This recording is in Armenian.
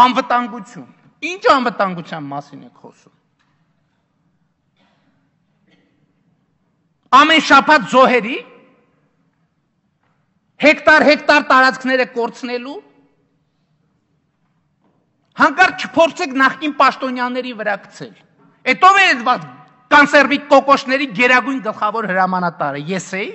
անվտանգություն։ Ինչ անվտանգության մասին եք խոսում։ Ամեն շաբաթ զոհերի հեկտար-հեկտար տարածքները կորցնելու հանկարծ չփորձեք նախին պաշտոնյաների վրա գցել։ Էտով է այդ կանսերվիկ կոկոշների գերագույն գլխավոր հրամանատարը ես էի։